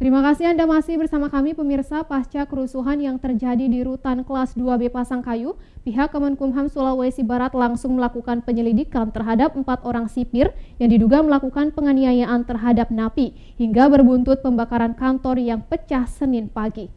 Terima kasih Anda masih bersama kami pemirsa pasca kerusuhan yang terjadi di rutan kelas 2B Pasangkayu, pihak Kemenkumham Sulawesi Barat langsung melakukan penyelidikan terhadap empat orang sipir yang diduga melakukan penganiayaan terhadap napi hingga berbuntut pembakaran kantor yang pecah Senin pagi.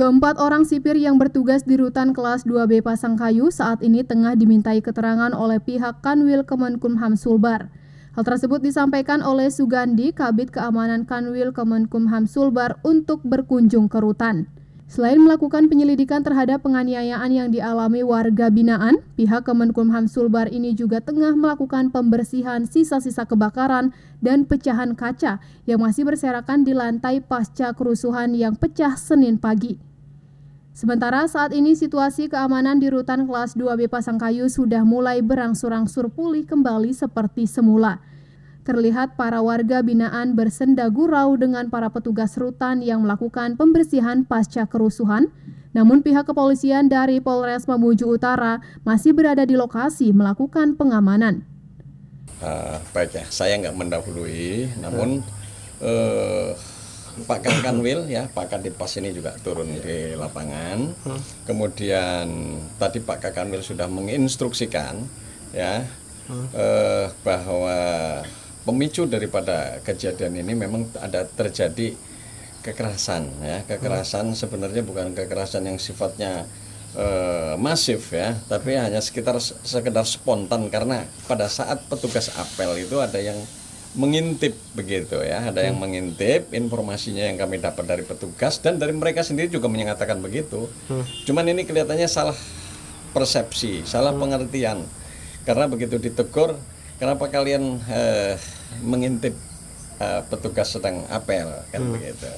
Keempat orang sipir yang bertugas di rutan kelas 2B Pasangkayu saat ini tengah dimintai keterangan oleh pihak Kanwil Kemenkumham Sulbar. Hal tersebut disampaikan oleh Sugandi, Kabit Keamanan Kanwil Kemenkumham Sulbar untuk berkunjung ke rutan. Selain melakukan penyelidikan terhadap penganiayaan yang dialami warga binaan, pihak Kemenkumham Sulbar ini juga tengah melakukan pembersihan sisa-sisa kebakaran dan pecahan kaca yang masih berserakan di lantai pasca kerusuhan yang pecah Senin pagi. Sementara saat ini situasi keamanan di rutan kelas 2B Pasangkayu sudah mulai berangsur-angsur pulih kembali seperti semula. Terlihat para warga binaan bersenda gurau dengan para petugas rutan yang melakukan pembersihan pasca kerusuhan. Namun pihak kepolisian dari Polres Mamuju Utara masih berada di lokasi melakukan pengamanan. Uh, baik ya, saya nggak mendahului, namun uh, Pak Kang Kanwil ya Pak Kadit Pas ini juga turun di lapangan kemudian tadi Pak Kang Kanwil sudah menginstruksikan ya eh, bahwa pemicu daripada kejadian ini memang ada terjadi kekerasan ya kekerasan sebenarnya bukan kekerasan yang sifatnya eh, masif ya, tapi hanya sekitar sekedar spontan karena pada saat petugas apel itu ada yang mengintip begitu ya ada yang hmm. mengintip informasinya yang kami dapat dari petugas dan dari mereka sendiri juga menyatakan begitu hmm. cuman ini kelihatannya salah persepsi salah hmm. pengertian karena begitu ditegur kenapa kalian eh, mengintip eh, petugas sedang apel kan hmm. begitu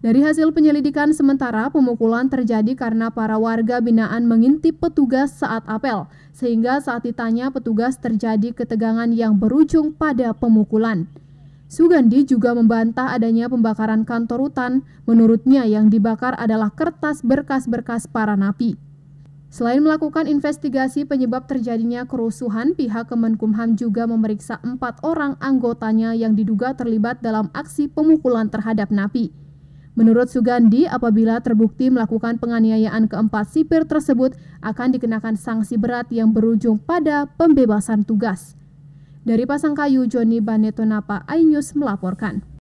dari hasil penyelidikan sementara, pemukulan terjadi karena para warga binaan mengintip petugas saat apel, sehingga saat ditanya petugas terjadi ketegangan yang berujung pada pemukulan. Sugandi juga membantah adanya pembakaran kantor rutan, menurutnya yang dibakar adalah kertas berkas-berkas para napi. Selain melakukan investigasi penyebab terjadinya kerusuhan, pihak Kemenkumham juga memeriksa empat orang anggotanya yang diduga terlibat dalam aksi pemukulan terhadap napi. Menurut Sugandi, apabila terbukti melakukan penganiayaan keempat sipir tersebut akan dikenakan sanksi berat yang berujung pada pembebasan tugas. Dari Pasangkayu, Joni Banetonapa, iNews melaporkan.